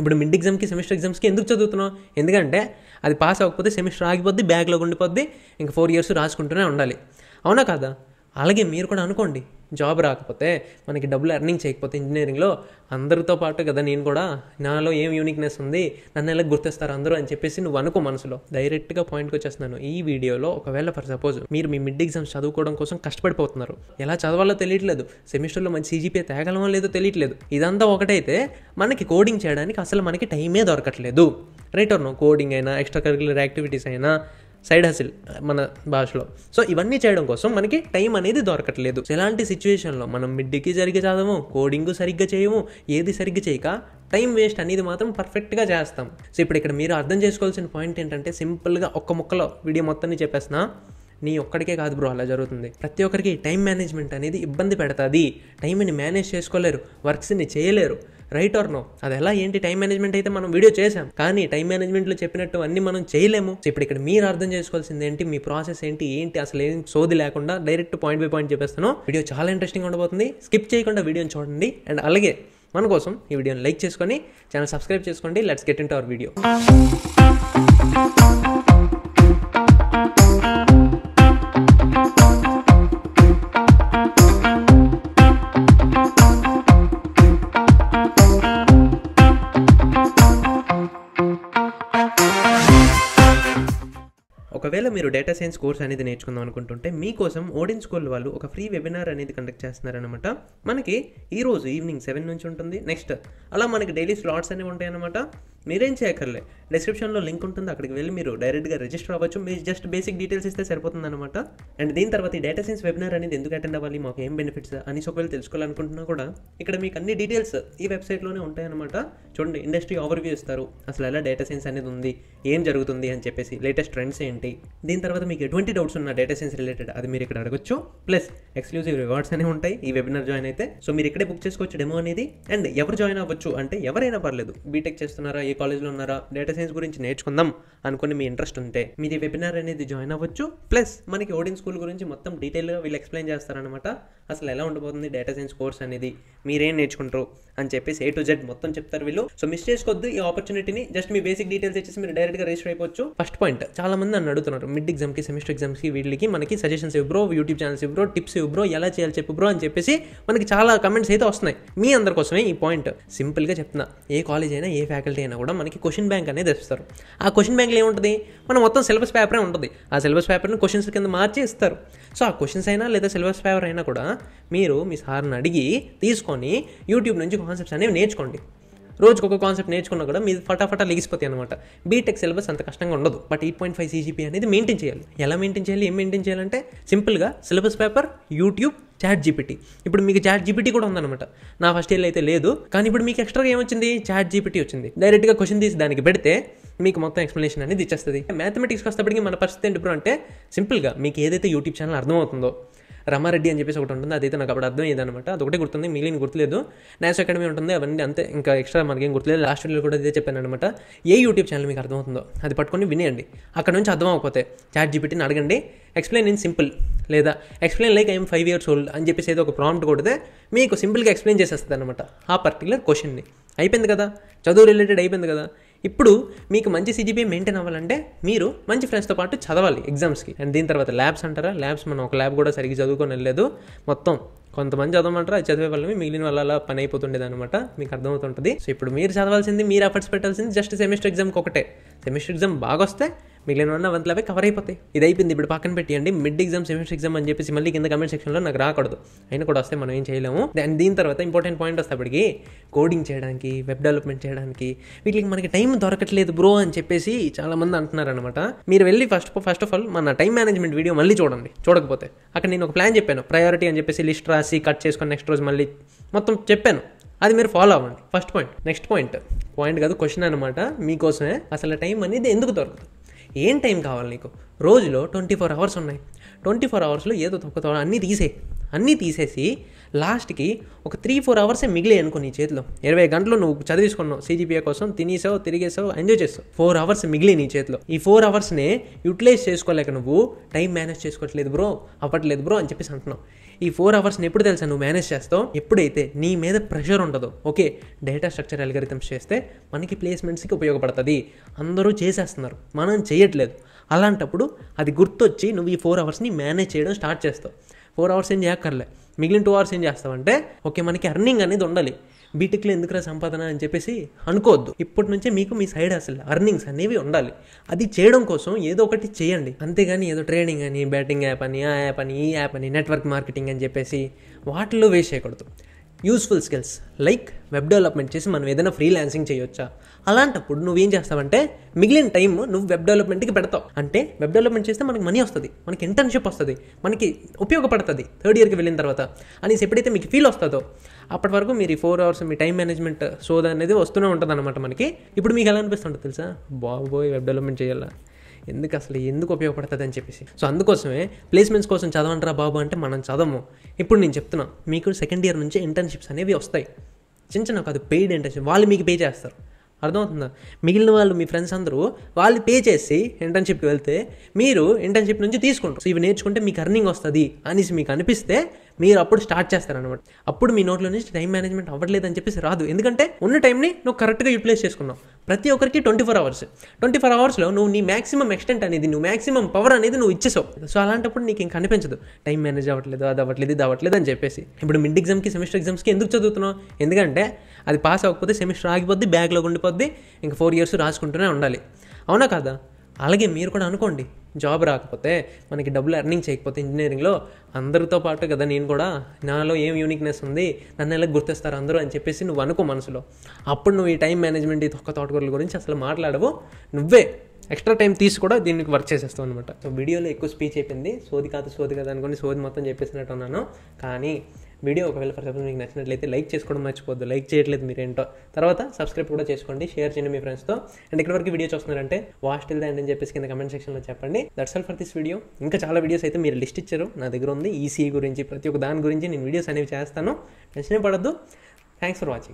ఇప్పుడు మిడ్ ఎగ్జామ్కి సెమిస్టర్ ఎగ్జామ్స్కి ఎందుకు చదువుతున్నావు ఎందుకంటే అది పాస్ అవ్వకపోతే సెమిస్టర్ ఆగిపోద్ది బ్యాగ్లో ఉండిపోద్ది ఇంకా ఫోర్ ఇయర్స్ రాసుకుంటూనే ఉండాలి అవునా కాదా అలాగే మీరు కూడా అనుకోండి జాబ్ రాకపోతే మనకి డబ్బులు ఎర్నింగ్ చేయకపోతే ఇంజనీరింగ్లో అందరితో పాటు కదా నేను కూడా నాలో ఏం యూనిక్నెస్ ఉంది నన్ను ఎలా గుర్తిస్తారు అందరూ అని చెప్పేసి నువ్వు అనుకో మనసులో డైరెక్ట్గా పాయింట్కి వచ్చేస్తున్నాను ఈ వీడియోలో ఒకవేళ ఫర్ సపోజ్ మీరు మీ మిడ్ ఎగ్జామ్స్ చదువుకోవడం కోసం కష్టపడిపోతున్నారు ఎలా చదవాలో తెలియట్లేదు సెమిస్టర్లో మంచి సీజీపీ తేగలమో లేదో తెలియట్లేదు ఇదంతా ఒకటైతే మనకి కోడింగ్ చేయడానికి అసలు మనకి టైమే దొరకట్లేదు రైట్ నో కోడింగ్ అయినా ఎక్స్ట్రా కరిక్యులర్ యాక్టివిటీస్ అయినా సైడ్ హసిల్ మన భాషలో సో ఇవన్నీ చేయడం కోసం మనకి టైం అనేది దొరకట్లేదు ఎలాంటి సిచ్యువేషన్లో మనం మిడ్డీకి సరిగ్గా చదవము కోడింగ్ సరిగ్గా చేయము ఏది సరిగ్గా చేయక టైం వేస్ట్ అనేది మాత్రం పర్ఫెక్ట్గా చేస్తాం సో ఇప్పుడు ఇక్కడ మీరు అర్థం చేసుకోవాల్సిన పాయింట్ ఏంటంటే సింపుల్గా ఒక్క ముక్కలో వీడియో మొత్తాన్ని చెప్పేస్తున్నా నీ ఒక్కడికే కాదు బ్రో అలా జరుగుతుంది ప్రతి ఒక్కరికి టైం మేనేజ్మెంట్ అనేది ఇబ్బంది పెడతాది టైంని మేనేజ్ చేసుకోలేరు వర్క్స్ని చేయలేరు రైట్ ఆర్ నో అది ఎలా ఏంటి టైం మేనేజ్మెంట్ అయితే మనం వీడియో చేసాం కానీ టైం మేనేజ్మెంట్లో చెప్పినట్టు అన్ని మనం చేయలేము ఇప్పుడు ఇక్కడ మీరు అర్థం చేసుకోవాల్సింది ఏంటి మీ ప్రాసెస్ ఏంటి ఏంటి అసలు ఏం సోది లేకుండా డైరెక్ట్ పాయింట్ బై పాయింట్ చెప్పేస్తాను వీడియో చాలా ఇంట్రెస్టింగ్ ఉండబోతుంది స్కిప్ చేయకుండా వీడియోని చూడండి అండ్ అలాగే మన కోసం ఈ వీడియోని లైక్ చేసుకొని ఛానల్ సబ్స్క్రైబ్ చేసుకోండి let's get into our video ఒకవేళ మీరు డేటా సైన్స్ కోర్స్ అనేది నేర్చుకుందాం అనుకుంటుంటే మీకోసం ఓడిన్ స్కూల్ వాళ్ళు ఒక ఫ్రీ వెబినార్ అనేది కండక్ట్ చేస్తున్నారనమాట మనకి ఈరోజు ఈవినింగ్ సెవెన్ నుంచి ఉంటుంది నెక్స్ట్ అలా మనకి డైలీ స్లాట్స్ అనేవి ఉంటాయన్నమాట మీరేం చేయక్కర్లే డిస్క్రిప్షన్లో లింక్ ఉంటుంది అక్కడికి వెళ్ళి మీరు డైరెక్ట్గా రిజిస్టర్ అవ్వచ్చు మీరు జస్ట్ బేసిక్ డీటెయిల్స్ ఇస్తే సరిపోతుంది అనమాట అండ్ దీని తర్వాత ఈ డేటా సైన్స్ వెబినార్ అనేది ఎందుకు అటెండ్ అవ్వాలి మాకు ఏం బెనిఫిట్స్ అని ఒకవేళ తెలుసుకోవాలనుకుంటున్నా కూడా ఇక్కడ మీకు అన్ని డీటెయిల్స్ ఈ వెబ్సైట్లోనే ఉంటాయన్నమాట చూడండి ఇండస్ట్రీ ఓవర్వ్యూ ఇస్తారు అసలు ఎలా డేటా సైన్స్ అనేది ఉంది ఏం జరుగుతుంది అని చెప్పేసి లేటెస్ట్ ట్రెండ్స్ ఏంటి దీని తర్వాత మీకు ఎటువంటి డౌట్స్ ఉన్న డేటా సైన్స్ రిలేటెడ్ అది మీరు ఇక్కడ అడగొచ్చు ప్లస్ ఎక్స్క్లూజివ్ రివార్డ్స్ అనేవి ఉంటాయి ఈ వెబినార్ జాయిన్ అయితే సో మీరు ఇక్కడే బుక్ చేసుకోవచ్చు డెమో అనేది అండ్ ఎవరు జాయిన్ అవ్వచ్చు అంటే ఎవరైనా పర్లేదు బీటెక్ చేస్తున్నారా ఏ కాలేజ్లో ఉన్నారా డేటా సైన్స్ గురించి నేర్చుకుందాం అనుకుని మీ ఇంట్రెస్ట్ ఉంటే మీది వెబినార్ అనేది జాయిన్ అవ్వచ్చు ప్లస్ మనకి ఓడిన్ స్కూల్ గురించి మొత్తం డీటెయిల్గా వీళ్ళు ఎక్స్ప్లెయిన్ చేస్తారనమాట అసలు ఎలా ఉండబోతుంది డేటా సైన్స్ కోర్స్ అనేది మీరేం నేర్చుకుంటారు అని చెప్పేసి ఏ టు జెడ్ మొత్తం చెప్తారు వీళ్ళు సో మిస్ చేసుకోవద్దు ఈ ఆపర్చునిటీని జస్ట్ మీ బేసిక్ డీటెయిల్స్ ఇచ్చేసి మీరు డైరెక్ట్గా రిజిస్టర్ అయిపోవచ్చు ఫస్ట్ పాయింట్ చాలా మంది అని అడుగుతున్నారు మిడ్ ఎగ్జామ్కి సెమిస్టర్ ఎగ్జామ్స్కి వీళ్ళకి మనకి సజెషన్స్ ఇవ్వరో యూట్యూబ్ ఛానల్స్ ఇవ్వరో టిప్స్ ఇవ్వరో ఎలా చేయాలి చెప్పు బ్రో అని చెప్పేసి మనకి చాలా కమెంట్స్ అయితే వస్తున్నాయి మీ అందరి కోసమే ఈ పాయింట్ సింపుల్గా చెప్తున్నా ఏ కాలేజ్ అయినా ఏ ఫ్యాకల్టీ అయినా కూడా మనకి క్వశ్చన్ బ్యాంక్ అనేది ఇస్తారు ఆ క్వశ్చన్ బ్యాంక్లో ఏముంటుంది మనం మొత్తం సిలబస్ పేపరే ఉంటుంది ఆ సిలబస్ పేపర్ని క్వశ్చన్స్ కింద మార్చి ఇస్తారు సో ఆ క్వశ్చన్స్ అయినా లేదా సిలబస్ పేపర్ అయినా కూడా మీరు మీ సార్ని అడిగి తీసుకొని యూట్యూబ్ నుంచి కాన్సెప్ట్స్ అనేవి నేర్చుకోండి రోజుకు ఒక కాన్సెప్ట్ నేర్చుకున్నా కూడా మీరు ఫటాఫటా లిగిసిపోతాయి అనమాట బీటెక్ సిలబస్ అంత కష్టంగా ఉండదు but eight point five CGP అనేది మెయింటైన్ చేయాలి ఎలా మెయింటైన్ చేయాలి ఏం మెయింటైన్ చేయాలంటే సింపుల్గా syllabus paper YouTube chat GPT ఇప్పుడు మీకు చాట్ జీపీటీ కూడా ఉందన్నమాట నా ఫస్ట్ ఇయర్ అయితే లేదు కానీ ఇప్పుడు మీకు ఎక్స్ట్రాగా ఏమొచ్చింది చాట్ జీపీటీ వచ్చింది డైరెక్ట్గా క్వశ్చన్ తీసి దానికి పెడితే మీకు మొత్తం ఎక్స్ప్లెనేషన్ అనేది ఇచ్చేస్తుంది మ్యాథమెటిక్స్కి వస్తేప్పటికి మన పరిస్థితి ఏంటి అంటే సింపుల్గా మీకు ఏదైతే యూట్యూబ్ ఛానల్ అర్థమవుతుందో రమారెడ్డి అని చెప్పేసి ఒకటి ఉంటుంది అదైతే నాకు అప్పుడు అర్థమైంది అనమాట ఒకటి గుర్తుంది మిగిలిన గుర్తులేదు నేషనల్ అకాడమీ ఉంటుంది అవన్నీ అంతే ఇంకా ఎక్స్ట్రా మనకి ఏం గుర్తులేదు లాస్ట్ వీడియో కూడా ఇదే చెప్పాను అనమాట ఏ యూట్యూబ్ ఛానల్ మీకు అర్థమవుతుందో అది పట్టుకొని వినేయండి అక్కడ నుంచి అర్థం అవ్వకపోతే చాట్ జీపీటీని అడగండి ఎక్స్ప్లెయిన్ ఇన్ సింపుల్ లేదా explain like I'm five years old అని చెప్పేసి ఏదో ఒక ప్రాంప్ట్ కొడితే మీకు సింపుల్గా ఎక్స్ప్లెయిన్ చేసేస్తుంది అనమాట ఆ పర్టికులర్ క్వశ్చన్ని అయిపోయింది కదా చదువు రిలేటెడ్ అయిపోయింది కదా ఇప్పుడు మీకు మంచి సిజీపీ మెయింటైన్ అవ్వాలంటే మీరు మంచి ఫ్రెండ్స్తో పాటు చదవాలి ఎగ్జామ్స్కి అండ్ దీని తర్వాత ల్యాబ్స్ అంటారా ల్యాబ్స్ మనం ఒక ల్యాబ్ కూడా సరిగ్గా చదువుకొని వెళ్ళలేదు మొత్తం కొంతమంది చదవమంటారు అది చదివే వాళ్ళని మిగిలిన వాళ్ళ అలా పని అయిపోతుండేది అనమాట మీకు అర్థమవుతుంటుంది సో ఇప్పుడు మీరు చదవాల్సింది మీరు ఎఫర్ట్స్ పెట్టాల్సింది జస్ట్ సెమిస్టర్ ఎగ్జామ్కి ఒకటే సెమిస్టర్ ఎగ్జామ్ బాగా వస్తే మిగిలిన వన్ అవే కవర్ అయిపోతాయి ఇది అయిపోయింది ఇప్పుడు పక్కన పెట్టండి మిడ్ ఎగ్జామ్ సెమిస్టర్ ఎగ్జామ్ అని చెప్పేసి మళ్ళీ కింద కమెంట్ సెక్షన్లో నాకు రాకూడదు అయినా కూడా వస్తే మనం ఏం చేయలేము దాని దీని తర్వాత ఇంపార్టెంట్ పాయింట్ అప్పటికి కోడింగ్ చేయడానికి వెబ్ డెవలప్మెంట్ చేయడానికి వీటికి మనకి టైం దొరకట్లేదు బ్రో అని చెప్పేసి చాలామంది అంటున్నారనమాట మీరు వెళ్ళి ఫస్ట్ ఫస్ట్ ఆఫ్ ఆల్ మన టైం మేనేజ్మెంట్ వీడియో మళ్ళీ చూడండి చూడకపోతే అక్కడ నేను ఒక ప్లాన్ చెప్పాను ప్రయారిటీ అని చెప్పేసి లిస్ట్ రాసి కట్ చేసుకొని నెక్స్ట్ రోజు మళ్ళీ మొత్తం చెప్పాను అది మీరు ఫాలో అవ్వండి first point next point point కాదు క్వశ్చన్ అనమాట మీకోసమే అసలు టైం అనేది ఎందుకు దొరకదు ఏం టైం కావాలి నీకు రోజులో ట్వంటీ ఫోర్ అవర్స్ ఉన్నాయి ట్వంటీ ఫోర్ అవర్స్లో ఏదో తొక్కతో అన్నీ తీసే అన్నీ తీసేసి లాస్ట్కి ఒక త్రీ ఫోర్ అవర్సే మిగిలి అనుకో నీ చేతిలో ఇరవై గంటలు నువ్వు చదివించుకున్నావు సీజీపీఏ కోసం తినేసావు తిరిగేసావు ఎంజాయ్ చేస్తావు ఫోర్ అవర్స్ మిగిలి నీ చేతిలో ఈ ఫోర్ అవర్స్నే యూటిలైజ్ చేసుకోలేక నువ్వు టైం మేనేజ్ చేసుకోవట్లేదు బ్రో అవ్వట్లేదు బ్రో అని చెప్పేసి అంటున్నావు ఈ ఫోర్ అవర్స్ని ఎప్పుడు తెలుసా నువ్వు మేనేజ్ చేస్తావు ఎప్పుడైతే నీ మీద ప్రెషర్ ఉండదు ఓకే డేటా స్ట్రక్చర్ అల్గరిథమ్స్ చేస్తే మనకి ప్లేస్మెంట్స్కి ఉపయోగపడుతుంది అందరూ చేసేస్తున్నారు మనం చేయట్లేదు అలాంటప్పుడు అది గుర్తొచ్చి నువ్వు ఈ ఫోర్ అవర్స్ని మేనేజ్ చేయడం స్టార్ట్ చేస్తావు ఫోర్ అవర్స్ ఏం చేయక్కర్లే మిగిలిన టూ అవర్స్ ఏం చేస్తామంటే ఓకే మనకి అర్నింగ్ అనేది ఉండాలి బీటెక్లో ఎందుకురా సంపాదన అని చెప్పేసి అనుకోవద్దు ఇప్పటి నుంచే మీకు మీ సైడ్ అసలు అర్నింగ్స్ అనేవి ఉండాలి అది చేయడం కోసం ఏదో ఒకటి చేయండి అంతేగాని ఏదో ట్రేడింగ్ అని బ్యాటింగ్ యాప్ అని ఆ యాప్ అని ఈ యాప్ అని నెట్వర్క్ మార్కెటింగ్ అని చెప్పేసి వాటిల్లో వేసేయకూడదు useful skills like web development చేసి మనం ఏదైనా ఫ్రీలాన్సింగ్ చేయొచ్చా అలాంటప్పుడు నువ్వేం చేస్తావంటే మిగిలిన టైం నువ్వు వెబ్ డెవలప్మెంట్కి పెడతావు అంటే వెబ్ డెవలప్మెంట్ చేస్తే మనకి మనీ వస్తుంది మనకి ఇంటర్న్షిప్ వస్తుంది మనకి ఉపయోగపడుతుంది థర్డ్ ఇయర్కి వెళ్ళిన తర్వాత అనేసి ఎప్పుడైతే మీకు ఫీల్ వస్తుందో అప్పటి వరకు మీరు ఈ ఫోర్ అవర్స్ మీ టైం మేనేజ్మెంట్ సోద అనేది వస్తూనే ఉంటుంది అనమాట మనకి ఇప్పుడు మీకు ఎలా అనిపిస్తుంటుంది తెలుసా బాబోయ్ వెబ్ డెవలప్మెంట్ చేయాలా ఎందుకు అసలు ఎందుకు ఉపయోగపడుతుంది అని చెప్పేసి సో అందుకోసమే ప్లేస్మెంట్స్ కోసం చదవండిరా బాబు అంటే మనం చదవము ఇప్పుడు నేను చెప్తున్నా మీకు సెకండ్ ఇయర్ నుంచి ఇంటర్న్షిప్స్ అనేవి వస్తాయి చిన్న చిన్న కాదు పెయిడ్ ఇంటర్న్షిప్ వాళ్ళు మీకు పే చేస్తారు అర్థమవుతుందా మిగిలిన వాళ్ళు మీ ఫ్రెండ్స్ అందరూ వాళ్ళు పే చేసి ఇంటర్న్షిప్కి వెళ్తే మీరు ఇంటర్న్షిప్ నుంచి తీసుకుంటారు సో ఇవి నేర్చుకుంటే మీకు అర్నింగ్ వస్తుంది అనేసి మీకు అనిపిస్తే మీరు అప్పుడు స్టార్ట్ చేస్తారనమాట అప్పుడు మీ నోట్లో నుంచి టైం మేనేజ్మెంట్ అవ్వట్లేదు అని చెప్పేసి రాదు ఎందుకంటే ఉన్న టైంని నువ్వు కరెక్ట్గా యూటిలైజ్ చేసుకున్నావు ప్రతి ఒక్కరికి twenty four hours twenty four అవర్స్లో నువ్వు నీ మాక్సిమం ఎక్స్టెంట్ అనేది నువ్వు మాక్సిమం పవర్ అనేది నువ్వు ఇచ్చేసావు సో అలాంటప్పుడు నీకు ఇంకా కనిపించదు టైం మేనేజ్ అవ్వట్లేదు అది అవ్వట్లేదు ఇది అవ్వట్లేదు అని చెప్పేసి ఇప్పుడు మిడ్ ఎగ్జామ్కి సెమిస్టర్ ఎగ్జామ్స్కి ఎందుకు చదువుతున్నావు ఎందుకంటే అది పాస్ అవ్వకపోతే సెమిస్టర్ ఆగిపోద్ది బ్యాగ్లో ఉండిపోద్ది ఇంకా ఫోర్ ఇయర్స్ రాసుకుంటూనే ఉండాలి అవునా కదా అలాగే మీరు కూడా అనుకోండి జాబ్ రాకపోతే మనకి డబ్బులు ఎర్నింగ్ చేయకపోతే ఇంజనీరింగ్లో అందరితో పాటు కదా నేను కూడా నాలో ఏం యూనిక్నెస్ ఉంది నన్ను ఎలా గుర్తిస్తారు అందరూ అని చెప్పేసి నువ్వు అనుకో మనసులో అప్పుడు నువ్వు ఈ టైం మేనేజ్మెంట్ ఈ తొక్క తోటకూరల గురించి అసలు మాట్లాడవు నువ్వే ఎక్స్ట్రా టైం తీసి కూడా దీనికి వర్క్ చేసేస్తావు అనమాట సో వీడియోలో ఎక్కువ స్పీచ్ అయిపోయింది సోది కాదు సోది కదా అనుకుని సోది మొత్తం చెప్పేసినట్టు ఉన్నాను కానీ వీడియో ఒకవేళ ఫర్ సపోజ్ మీకు నచ్చినట్లయితే లైక్ చేసుకోవడం మర్చిపోద్దు లైక్ చేయట్లేదు మీరేంటో తర్వాత సబ్స్క్రైబ్ కూడా చేసుకోండి షేర్ చేయండి మీ ఫ్రెండ్స్తో అండ్ ఇక్కడ వరకు వీడియో చూస్తున్నారంటే వాస్ట్ ఇల్ దాండ్ అని చెప్పేసి కింద కమెంట్ సెక్షన్లో చెప్పండి that's all for this video ఇంకా చాలా వీడియోస్ అయితే మీరు లిస్ట్ ఇచ్చారు నా దగ్గర ఉంది ఈసీఈ e గురించి ప్రతి ఒక్క దాని గురించి నేను వీడియోస్ అనేవి చేస్తాను టెన్షన్ పడద్దు థ్యాంక్స్ ఫర్ వాచింగ్